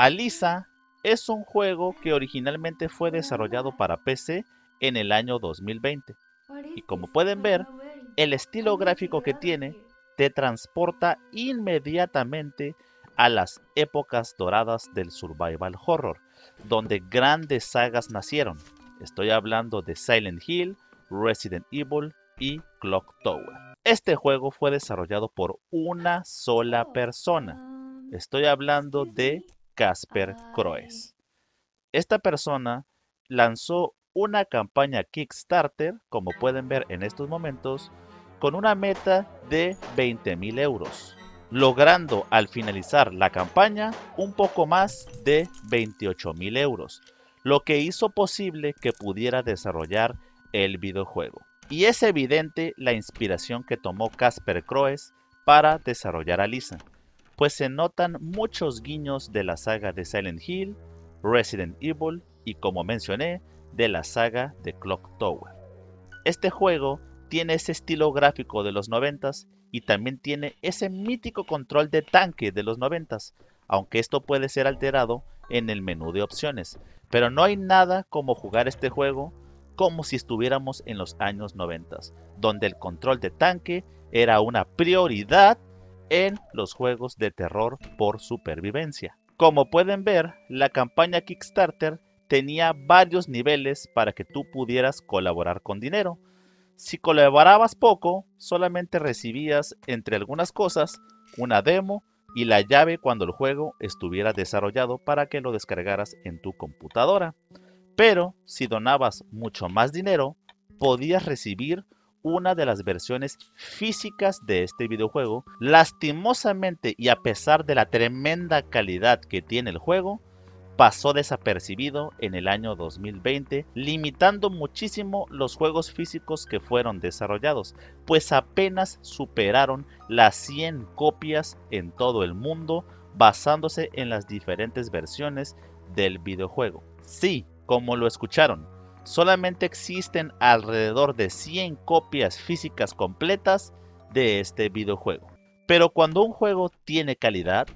Alisa es un juego que originalmente fue desarrollado para PC en el año 2020. Y como pueden ver, el estilo gráfico que tiene te transporta inmediatamente a las épocas doradas del survival horror, donde grandes sagas nacieron. Estoy hablando de Silent Hill, Resident Evil y Clock Tower. Este juego fue desarrollado por una sola oh, persona. Um, Estoy hablando de Casper Croes. Esta persona lanzó una campaña Kickstarter, como pueden ver en estos momentos, con una meta de 20.000 euros, logrando al finalizar la campaña un poco más de 28.000 euros, lo que hizo posible que pudiera desarrollar el videojuego. Y es evidente la inspiración que tomó Casper Croes para desarrollar a Lisa pues se notan muchos guiños de la saga de Silent Hill, Resident Evil y como mencioné, de la saga de Clock Tower. Este juego tiene ese estilo gráfico de los 90 y también tiene ese mítico control de tanque de los 90 s aunque esto puede ser alterado en el menú de opciones. Pero no hay nada como jugar este juego como si estuviéramos en los años 90, donde el control de tanque era una prioridad en los juegos de terror por supervivencia. Como pueden ver, la campaña Kickstarter tenía varios niveles para que tú pudieras colaborar con dinero. Si colaborabas poco, solamente recibías, entre algunas cosas, una demo y la llave cuando el juego estuviera desarrollado para que lo descargaras en tu computadora. Pero si donabas mucho más dinero, podías recibir una de las versiones físicas de este videojuego. Lastimosamente y a pesar de la tremenda calidad que tiene el juego, pasó desapercibido en el año 2020, limitando muchísimo los juegos físicos que fueron desarrollados, pues apenas superaron las 100 copias en todo el mundo basándose en las diferentes versiones del videojuego. Sí, como lo escucharon, solamente existen alrededor de 100 copias físicas completas de este videojuego. Pero cuando un juego tiene calidad,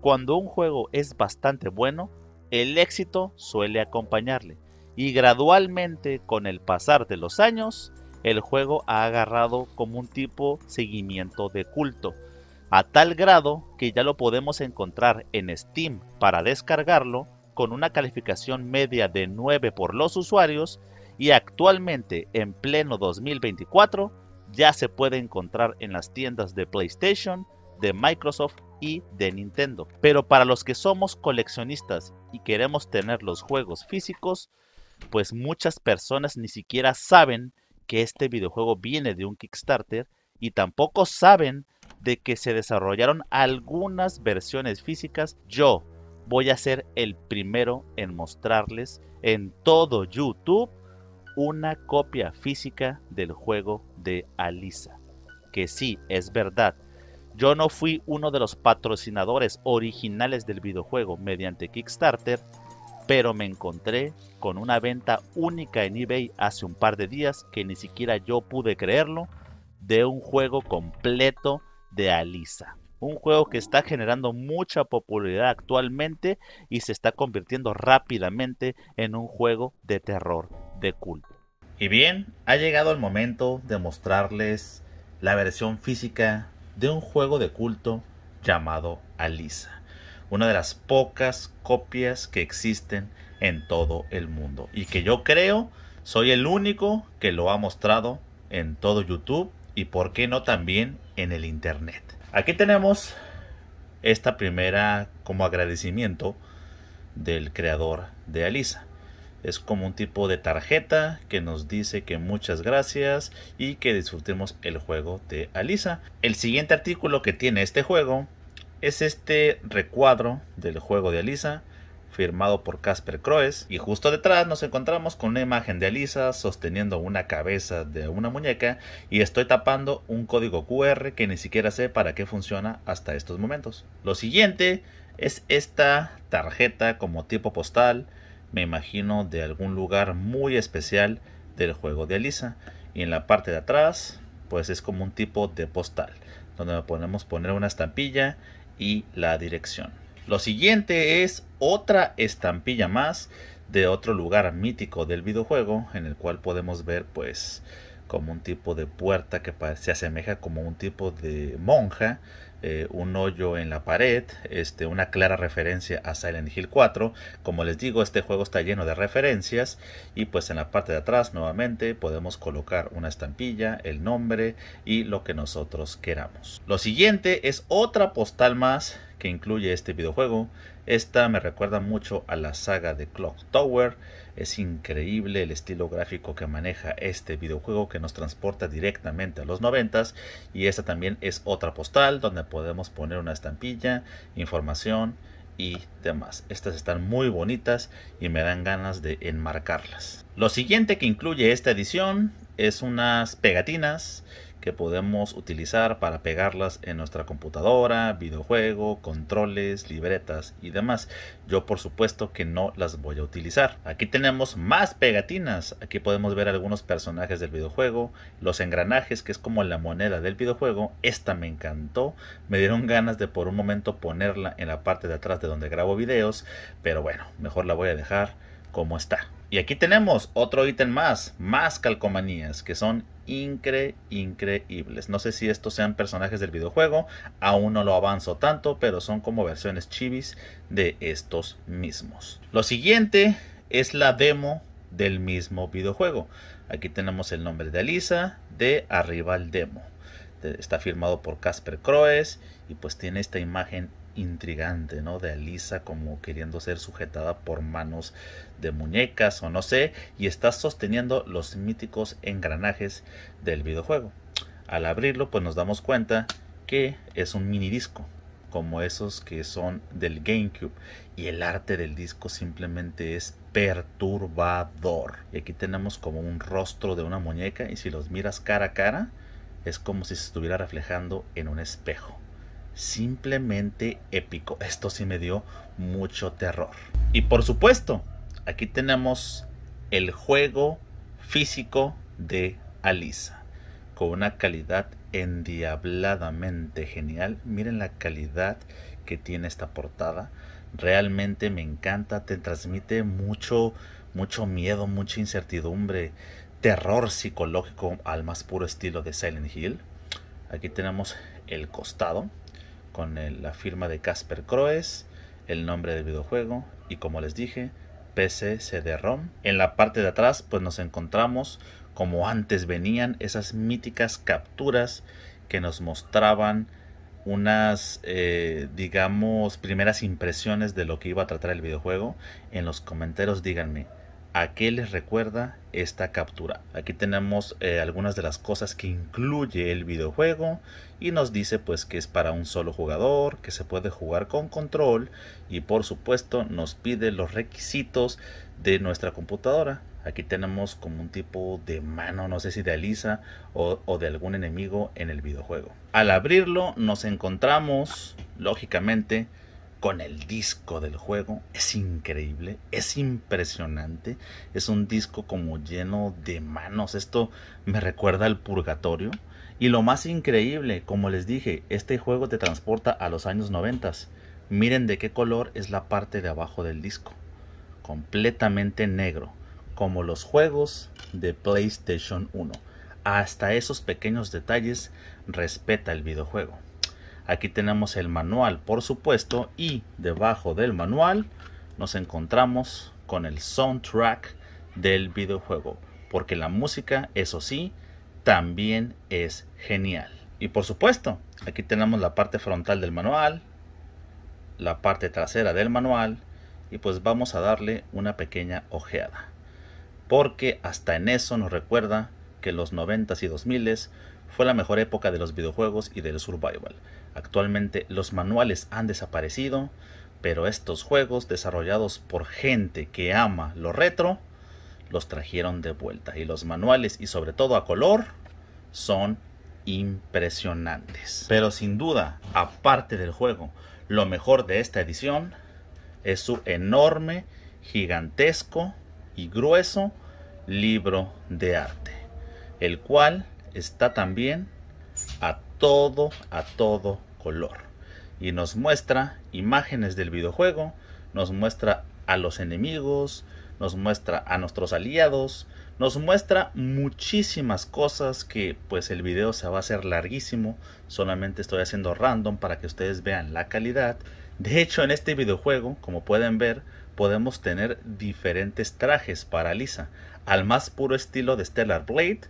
cuando un juego es bastante bueno, el éxito suele acompañarle. Y gradualmente, con el pasar de los años, el juego ha agarrado como un tipo seguimiento de culto. A tal grado que ya lo podemos encontrar en Steam para descargarlo con una calificación media de 9 por los usuarios y actualmente en pleno 2024 ya se puede encontrar en las tiendas de PlayStation, de Microsoft y de Nintendo. Pero para los que somos coleccionistas y queremos tener los juegos físicos, pues muchas personas ni siquiera saben que este videojuego viene de un Kickstarter y tampoco saben de que se desarrollaron algunas versiones físicas. Yo, voy a ser el primero en mostrarles en todo YouTube una copia física del juego de Alisa. Que sí, es verdad. Yo no fui uno de los patrocinadores originales del videojuego mediante Kickstarter, pero me encontré con una venta única en eBay hace un par de días que ni siquiera yo pude creerlo de un juego completo de Alisa un juego que está generando mucha popularidad actualmente y se está convirtiendo rápidamente en un juego de terror de culto. Y bien, ha llegado el momento de mostrarles la versión física de un juego de culto llamado Alisa, una de las pocas copias que existen en todo el mundo y que yo creo soy el único que lo ha mostrado en todo YouTube y por qué no también en el Internet. Aquí tenemos esta primera como agradecimiento del creador de Alisa. Es como un tipo de tarjeta que nos dice que muchas gracias y que disfrutemos el juego de Alisa. El siguiente artículo que tiene este juego es este recuadro del juego de Alisa firmado por Casper Croes, y justo detrás nos encontramos con una imagen de Alisa sosteniendo una cabeza de una muñeca y estoy tapando un código QR que ni siquiera sé para qué funciona hasta estos momentos. Lo siguiente es esta tarjeta como tipo postal, me imagino de algún lugar muy especial del juego de Alisa, y en la parte de atrás pues es como un tipo de postal, donde podemos poner una estampilla y la dirección. Lo siguiente es otra estampilla más de otro lugar mítico del videojuego en el cual podemos ver pues como un tipo de puerta que se asemeja como un tipo de monja, eh, un hoyo en la pared, este, una clara referencia a Silent Hill 4. Como les digo, este juego está lleno de referencias y pues en la parte de atrás nuevamente podemos colocar una estampilla, el nombre y lo que nosotros queramos. Lo siguiente es otra postal más que incluye este videojuego. Esta me recuerda mucho a la saga de Clock Tower. Es increíble el estilo gráfico que maneja este videojuego que nos transporta directamente a los 90 y esta también es otra postal donde podemos poner una estampilla, información y demás. Estas están muy bonitas y me dan ganas de enmarcarlas. Lo siguiente que incluye esta edición es unas pegatinas que podemos utilizar para pegarlas en nuestra computadora, videojuego, controles, libretas y demás. Yo por supuesto que no las voy a utilizar. Aquí tenemos más pegatinas. Aquí podemos ver algunos personajes del videojuego, los engranajes que es como la moneda del videojuego. Esta me encantó. Me dieron ganas de por un momento ponerla en la parte de atrás de donde grabo videos, pero bueno, mejor la voy a dejar como está. Y aquí tenemos otro ítem más, más calcomanías, que son incre increíbles. No sé si estos sean personajes del videojuego, aún no lo avanzo tanto, pero son como versiones chivis de estos mismos. Lo siguiente es la demo del mismo videojuego. Aquí tenemos el nombre de Alisa, de arriba demo. Está firmado por Casper Croes y pues tiene esta imagen intrigante, ¿no? De Alisa como queriendo ser sujetada por manos de muñecas o no sé, y está sosteniendo los míticos engranajes del videojuego. Al abrirlo, pues nos damos cuenta que es un mini disco, como esos que son del GameCube, y el arte del disco simplemente es perturbador. Y aquí tenemos como un rostro de una muñeca, y si los miras cara a cara, es como si se estuviera reflejando en un espejo simplemente épico. Esto sí me dio mucho terror. Y por supuesto, aquí tenemos el juego físico de Alisa con una calidad endiabladamente genial. Miren la calidad que tiene esta portada. Realmente me encanta, te transmite mucho mucho miedo, mucha incertidumbre, terror psicológico al más puro estilo de Silent Hill. Aquí tenemos el costado, con la firma de Casper Croes, el nombre del videojuego y como les dije, PC CD-ROM. En la parte de atrás pues nos encontramos como antes venían esas míticas capturas que nos mostraban unas, eh, digamos, primeras impresiones de lo que iba a tratar el videojuego. En los comentarios díganme, ¿A qué les recuerda esta captura? Aquí tenemos eh, algunas de las cosas que incluye el videojuego y nos dice pues que es para un solo jugador, que se puede jugar con control y por supuesto nos pide los requisitos de nuestra computadora. Aquí tenemos como un tipo de mano, no sé si de Alisa o, o, de algún enemigo en el videojuego. Al abrirlo nos encontramos, lógicamente, con el disco del juego. Es increíble, es impresionante. Es un disco como lleno de manos. Esto me recuerda al purgatorio. Y lo más increíble, como les dije, este juego te transporta a los años 90. Miren de qué color es la parte de abajo del disco. Completamente negro, como los juegos de PlayStation 1. Hasta esos pequeños detalles respeta el videojuego. Aquí tenemos el manual, por supuesto, y debajo del manual nos encontramos con el soundtrack del videojuego, porque la música, eso sí, también es genial. Y por supuesto, aquí tenemos la parte frontal del manual, la parte trasera del manual, y pues vamos a darle una pequeña ojeada. Porque hasta en eso nos recuerda que los 90s y 2000s fue la mejor época de los videojuegos y del survival. Actualmente los manuales han desaparecido, pero estos juegos desarrollados por gente que ama lo retro, los trajeron de vuelta. Y los manuales, y sobre todo a color, son impresionantes. Pero sin duda, aparte del juego, lo mejor de esta edición es su enorme, gigantesco y grueso libro de arte, el cual está también a todo, a todo color. Y nos muestra imágenes del videojuego, nos muestra a los enemigos, nos muestra a nuestros aliados, nos muestra muchísimas cosas que pues el video se va a hacer larguísimo, solamente estoy haciendo random para que ustedes vean la calidad. De hecho en este videojuego, como pueden ver, podemos tener diferentes trajes para Lisa, al más puro estilo de Stellar Blade,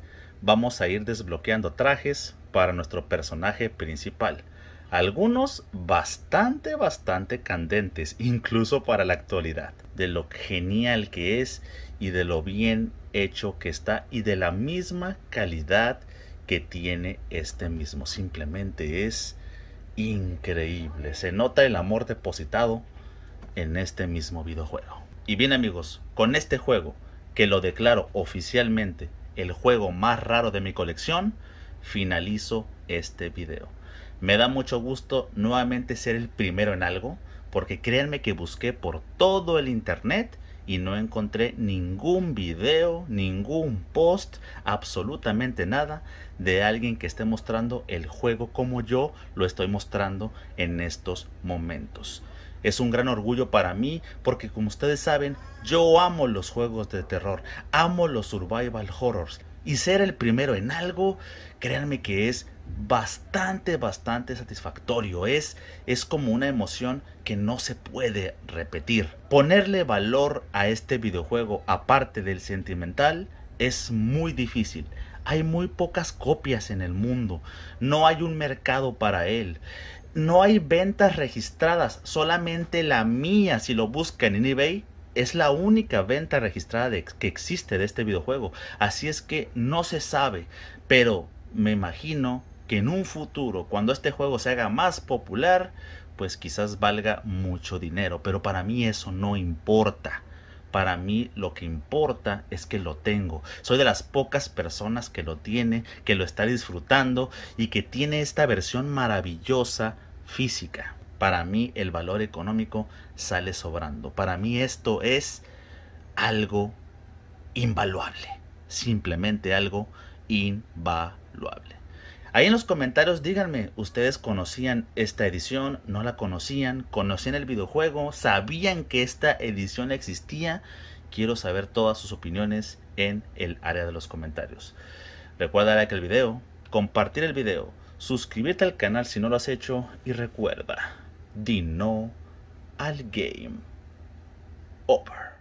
vamos a ir desbloqueando trajes para nuestro personaje principal. Algunos bastante, bastante candentes, incluso para la actualidad. De lo genial que es y de lo bien hecho que está y de la misma calidad que tiene este mismo. Simplemente es increíble. Se nota el amor depositado en este mismo videojuego. Y bien amigos, con este juego, que lo declaro oficialmente el juego más raro de mi colección, finalizo este video. Me da mucho gusto nuevamente ser el primero en algo, porque créanme que busqué por todo el internet y no encontré ningún video, ningún post, absolutamente nada de alguien que esté mostrando el juego como yo lo estoy mostrando en estos momentos. Es un gran orgullo para mí porque como ustedes saben, yo amo los juegos de terror, amo los survival horrors y ser el primero en algo, créanme que es bastante, bastante satisfactorio. Es, es como una emoción que no se puede repetir. Ponerle valor a este videojuego, aparte del sentimental, es muy difícil hay muy pocas copias en el mundo, no hay un mercado para él. No hay ventas registradas, solamente la mía, si lo buscan en eBay, es la única venta registrada que existe de este videojuego. Así es que no se sabe, pero me imagino que en un futuro, cuando este juego se haga más popular, pues quizás valga mucho dinero, pero para mí eso no importa. Para mí lo que importa es que lo tengo. Soy de las pocas personas que lo tiene, que lo está disfrutando y que tiene esta versión maravillosa física. Para mí el valor económico sale sobrando. Para mí esto es algo invaluable. Simplemente algo invaluable. Ahí en los comentarios díganme, ¿ustedes conocían esta edición? ¿No la conocían? ¿Conocían el videojuego? ¿Sabían que esta edición existía? Quiero saber todas sus opiniones en el área de los comentarios. Recuerda like el video, compartir el video, suscribirte al canal si no lo has hecho y recuerda, di no al game. Over.